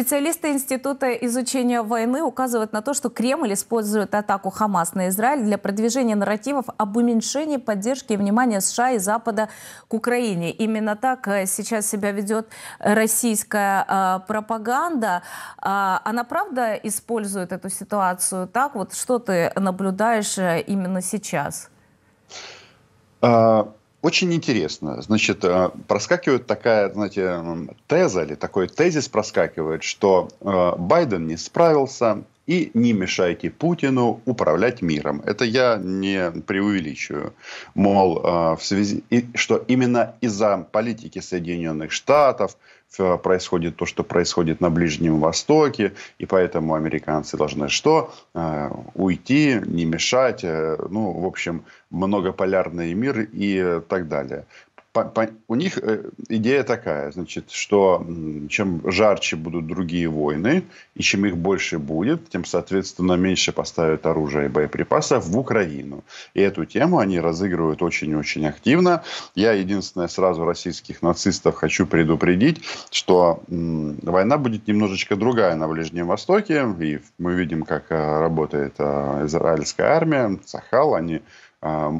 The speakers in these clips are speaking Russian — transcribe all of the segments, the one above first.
Специалисты Института изучения войны указывают на то, что Кремль использует атаку Хамас на Израиль для продвижения нарративов об уменьшении поддержки и внимания США и Запада к Украине. Именно так э, сейчас себя ведет российская э, пропаганда. А, она правда использует эту ситуацию так? Вот что ты наблюдаешь э, именно сейчас? А очень интересно. Значит, э, проскакивает такая, знаете, теза или такой тезис проскакивает, что э, Байден не справился, и не мешайте Путину управлять миром. Это я не преувеличиваю. Мол, э, в связи, что именно из-за политики Соединенных Штатов, Э, происходит то, что происходит на Ближнем Востоке, и поэтому американцы должны что? Э, уйти, не мешать, э, ну, в общем, многополярный мир и так далее по, по, у них э, идея такая, значит, что чем жарче будут другие войны, и чем их больше будет, тем, соответственно, меньше поставят оружия и боеприпасов в Украину. И эту тему они разыгрывают очень-очень активно. Я единственное сразу российских нацистов хочу предупредить, что м, война будет немножечко другая на Ближнем Востоке. И мы видим, как а, работает а, израильская армия, Сахал, они а,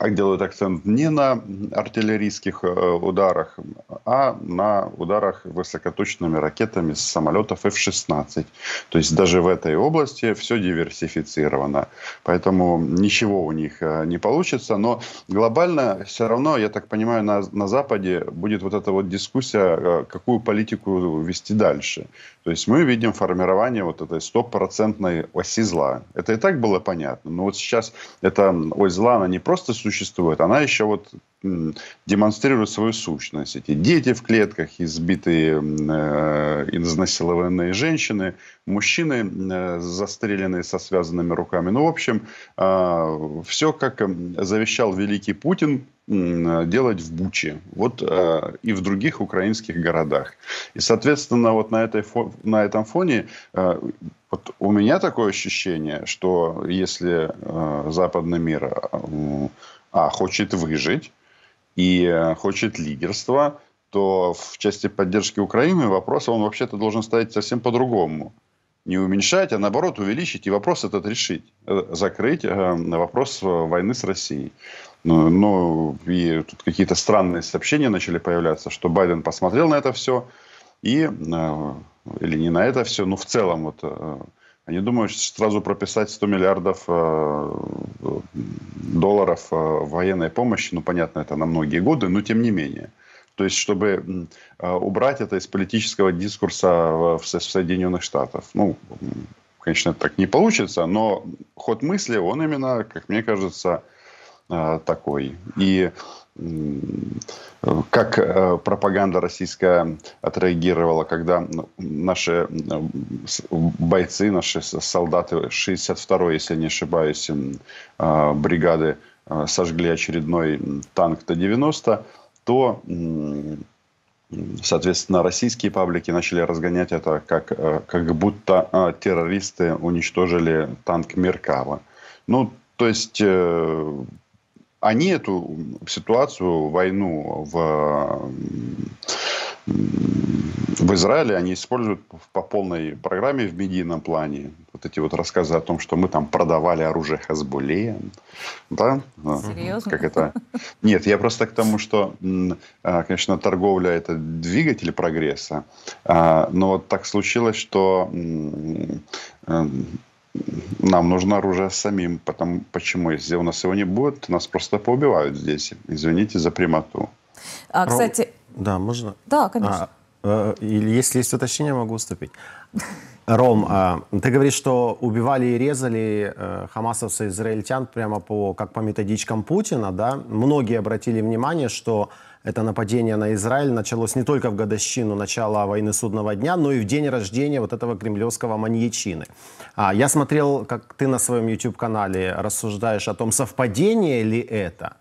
а делают акцент не на артиллерийских э, ударах, а на ударах высокоточными ракетами с самолетов F-16. То есть даже в этой области все диверсифицировано. Поэтому ничего у них э, не получится. Но глобально все равно, я так понимаю, на, на Западе будет вот эта вот дискуссия, э, какую политику вести дальше. То есть мы видим формирование вот этой стопроцентной оси зла. Это и так было понятно. Но вот сейчас эта ось зла, она не просто просто существует, она еще вот демонстрируют свою сущность. Эти дети в клетках, избитые, э, изнасилованные женщины, мужчины, э, застреленные со связанными руками. Ну, в общем, э, а, все, как завещал великий Путин, делать в Буче, вот э, и в других украинских городах. И, соответственно, вот на, этой фо- на этом фоне э, вот у меня такое ощущение, что если э, западный мир э, а, хочет выжить, и э, хочет лидерства, то в части поддержки Украины вопрос он вообще-то должен стоять совсем по-другому. Не уменьшать, а наоборот увеличить и вопрос этот решить. Э, закрыть э, вопрос войны с Россией. Ну, ну и тут какие-то странные сообщения начали появляться, что Байден посмотрел на это все и или не на это все, но в целом вот они а думают сразу прописать 100 миллиардов э, долларов э, военной помощи. Ну, понятно, это на многие годы, но тем не менее. То есть, чтобы э, убрать это из политического дискурса в Соединенных Штатах. Ну, конечно, так не получится, но ход мысли, он именно, как мне кажется, Э, такой. И как э, пропаганда российская отреагировала, когда ну, наши э, бойцы, наши солдаты 62-й, если не ошибаюсь, бригады сожгли очередной танк Т-90, то, соответственно, российские паблики начали разгонять это, как, как будто террористы уничтожили танк Меркава. Ну, то есть они эту ситуацию, войну в, в Израиле, они используют по полной программе в медийном плане. Вот эти вот рассказы о том, что мы там продавали оружие Хазбулея. Да? А, Серьезно? Как это? Нет, я просто к тому, что, а, конечно, торговля – это двигатель прогресса. А, но вот так случилось, что нам нужно оружие самим. Потому, почему? Если у нас его не будет, нас просто поубивают здесь. Извините за прямоту. А, кстати... Да, можно? Да, конечно. А, Э, или если есть уточнение, могу уступить. Ром, а, ты говоришь, что убивали и резали э, хамасовцы израильтян прямо по, как по методичкам Путина, да? Многие обратили внимание, что это нападение на Израиль началось не только в годовщину начала войны судного дня, но и в день рождения вот этого кремлевского маньячины. А, я смотрел, как ты на своем YouTube-канале рассуждаешь о том, совпадение ли это.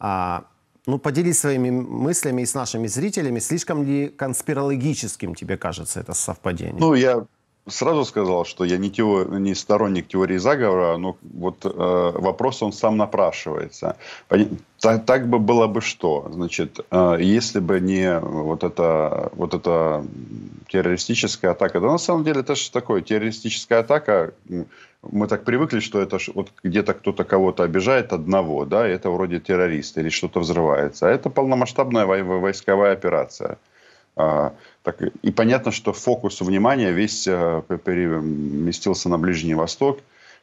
А, ну, поделись своими мыслями и с нашими зрителями. Слишком ли конспирологическим тебе кажется это совпадение? Ну, я сразу сказал, что я не, теор... не сторонник теории заговора, но вот э, вопрос он сам напрашивается. Пон... Так, так бы было бы что, значит, э, если бы не вот эта вот эта террористическая атака. Да на самом деле это же такое террористическая атака. Мы так привыкли, что это вот где-то кто-то кого-то обижает одного, да, и это вроде террорист или что-то взрывается. А это полномасштабная войсковая операция а, так, и понятно, что фокус внимания весь э, переместился на Ближний Восток,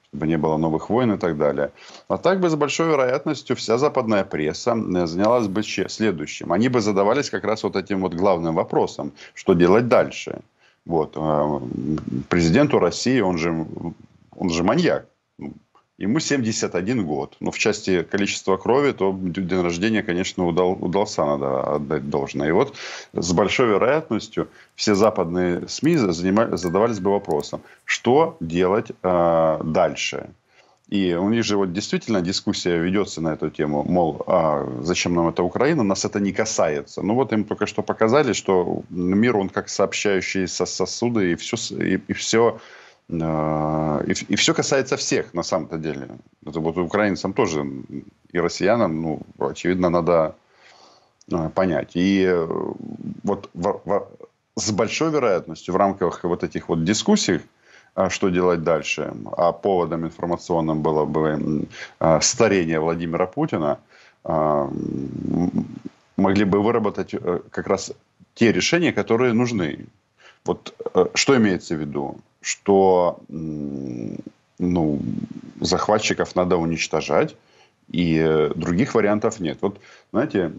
чтобы не было новых войн и так далее. А так бы с большой вероятностью вся западная пресса э, занялась бы следующим. Они бы задавались как раз вот этим вот главным вопросом, что делать дальше. Вот. Э, президенту России, он же, он же маньяк ну, Ему 71 год. Но ну, в части количества крови, то день рождения, конечно, удал, удался, надо отдать должное. И вот с большой вероятностью все западные СМИ занимали, задавались бы вопросом, что делать э, дальше. И у них же вот действительно дискуссия ведется на эту тему, мол, а зачем нам эта Украина, нас это не касается. Ну вот им только что показали, что мир, он как сообщающие сосуды, и все, и, и все а, и, и все касается всех, на самом-то деле. Это вот украинцам тоже и россиянам, ну, очевидно, надо а, понять. И э, вот в, в, с большой вероятностью в рамках вот этих вот дискуссий, а, что делать дальше, а поводом информационным было бы старение Владимира Путина, могли бы выработать э, как раз те решения, которые нужны. Вот э, что имеется в виду? что ну, захватчиков надо уничтожать, и э, других вариантов нет. Вот, знаете,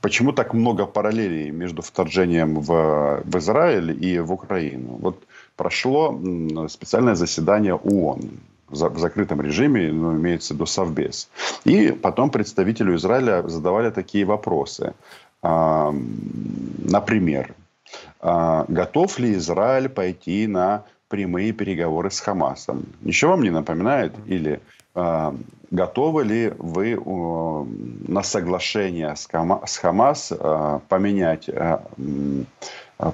почему так много параллелей между вторжением в, в Израиль и в Украину? Вот прошло специальное заседание ООН в закрытом режиме, ну, имеется до Совбез. И потом представителю Израиля задавали такие вопросы. Например, а, готов ли Израиль пойти на прямые переговоры с Хамасом? Ничего вам не напоминает? Или а, готовы ли вы на соглашение с Хамас а, поменять,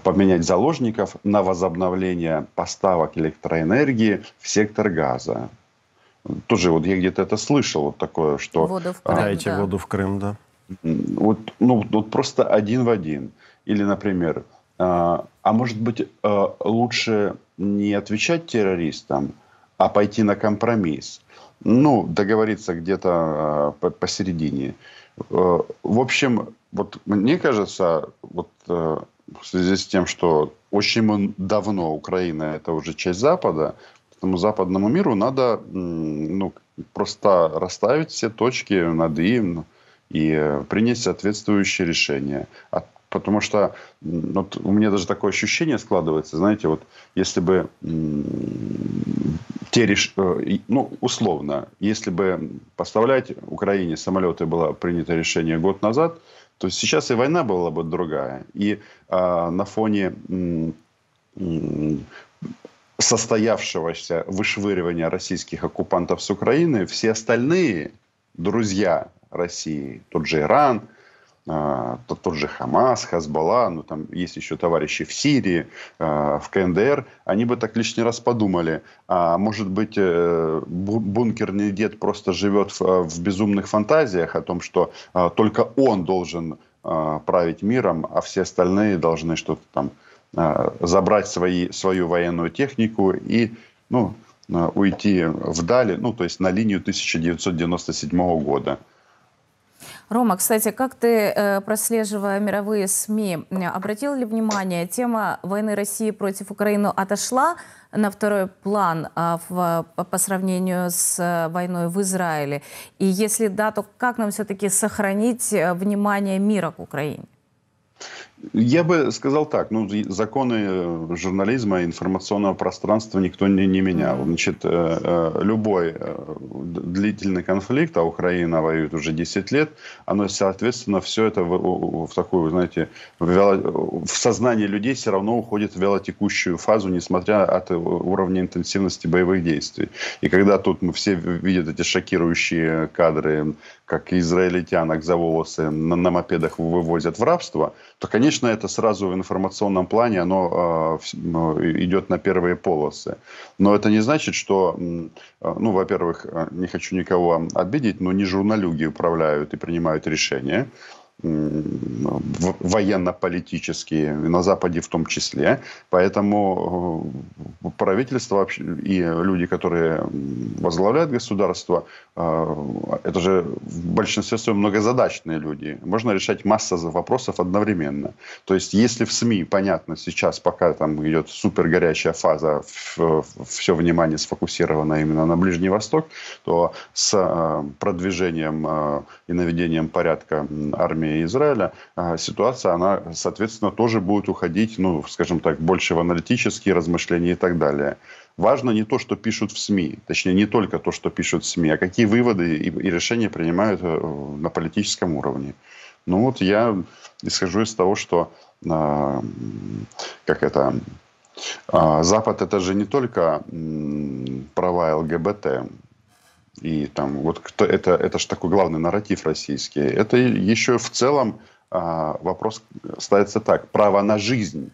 поменять заложников на возобновление поставок электроэнергии в сектор газа? Тоже вот я где-то это слышал, вот такое, что... Воду в Крым, Дайте да. воду в Крым, да. Вот, ну, вот просто один в один. Или, например, а, а может быть, э, лучше не отвечать террористам, а пойти на компромисс. Ну, договориться где-то э, посередине. Э, в общем, вот мне кажется, вот в связи с тем, что очень давно Украина это уже часть Запада, этому западному миру надо ну, просто расставить все точки над «и» и принять соответствующие решения. А Потому что вот у меня даже такое ощущение складывается, знаете, вот если бы те реш... Э, ну, условно, если бы поставлять Украине самолеты было принято решение год назад, то сейчас и война была бы другая. И а, на фоне состоявшегося вышвыривания российских оккупантов с Украины все остальные друзья России, тот же Иран – э, тот же Хамас, Хазбалла, ну там есть еще товарищи в Сирии, э, в КНДР, они бы так лишний раз подумали, а может быть э, бункерный дед просто живет в, в безумных фантазиях о том, что э, только он должен э, править миром, а все остальные должны что-то там э, забрать свои, свою военную технику и, ну, уйти вдали, ну, то есть на линию 1997 года. Рома, кстати, как ты, э, прослеживая мировые СМИ, обратил ли внимание, тема войны России против Украины отошла на второй план а, в, по сравнению с э, войной в Израиле? И если да, то как нам все-таки сохранить э, внимание мира к Украине? Я бы сказал так, ну, законы э, журнализма и информационного пространства никто не, не менял. Значит, э, э, любой длительный конфликт, а Украина воюет уже 10 лет, оно, соответственно, все это в, в такую, знаете, в, вело, в сознание людей все равно уходит в велотекущую фазу, несмотря от уровня интенсивности боевых действий. И когда тут мы все видят эти шокирующие кадры, как израильтянок за волосы на, на мопедах вывозят в рабство, то, конечно, Конечно, это сразу в информационном плане оно а, ну, идет на первые полосы. Но это не значит, что, а, ну, во-первых, а, не хочу никого обидеть, но не журналюги управляют и принимают решения военно-политические, на Западе в том числе. Поэтому э, правительство и люди, которые возглавляют государство, э, это же в большинстве своем многозадачные люди. Можно решать масса вопросов одновременно. То есть, если в СМИ, понятно, сейчас пока там идет супер горячая фаза, все внимание сфокусировано именно на Ближний Восток, то с э, продвижением и наведением порядка армии армии Израиля, а, ситуация, она, соответственно, тоже будет уходить, ну, скажем так, больше в аналитические размышления и так далее. Важно не то, что пишут в СМИ, точнее, не только то, что пишут в СМИ, а какие выводы и решения принимают э, на политическом уровне. Ну вот я исхожу из того, что а, как это, а, Запад это же не только права ЛГБТ, и там вот кто, это, это же такой главный нарратив российский. Это еще в целом а, вопрос ставится так. Право на жизнь.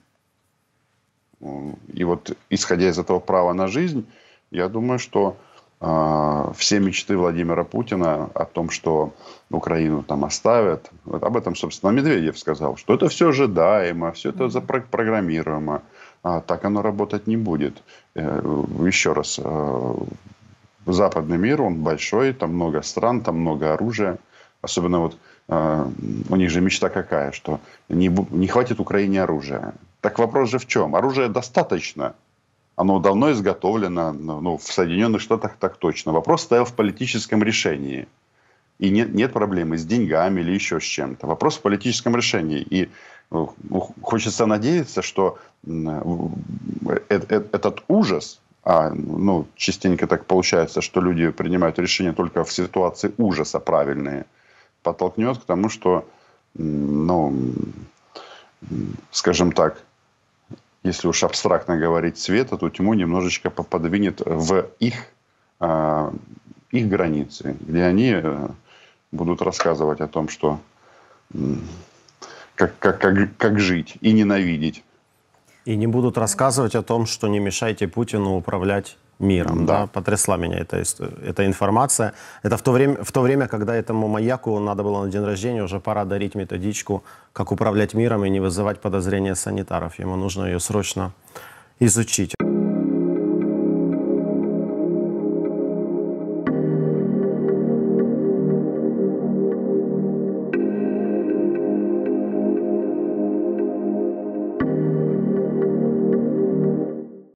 И вот исходя из этого права на жизнь, я думаю, что а, все мечты Владимира Путина о том, что Украину там оставят, вот об этом, собственно, Медведев сказал, что это все ожидаемо, все это запрограммируемо. А так оно работать не будет. Э, еще раз, э, западный мир, он большой, там много стран, там много оружия. Особенно вот э, у них же мечта какая, что не, не хватит Украине оружия. Так вопрос же в чем? Оружия достаточно. Оно давно изготовлено, ну, в Соединенных Штатах так точно. Вопрос стоял в политическом решении. И нет, нет проблемы с деньгами или еще с чем-то. Вопрос в политическом решении. И ну, хочется надеяться, что э, э, этот ужас а, ну, частенько так получается, что люди принимают решения только в ситуации ужаса правильные, подтолкнет к тому, что, ну, скажем так, если уж абстрактно говорить света, то тьму немножечко подвинет в их, а, их границы, где они э, будут рассказывать о том, что как, как, как, как жить и ненавидеть и не будут рассказывать о том, что не мешайте Путину управлять миром. Да. Да? Потрясла меня эта, эта информация. Это в то, время, в то время, когда этому маяку надо было на день рождения, уже пора дарить методичку, как управлять миром и не вызывать подозрения санитаров. Ему нужно ее срочно изучить.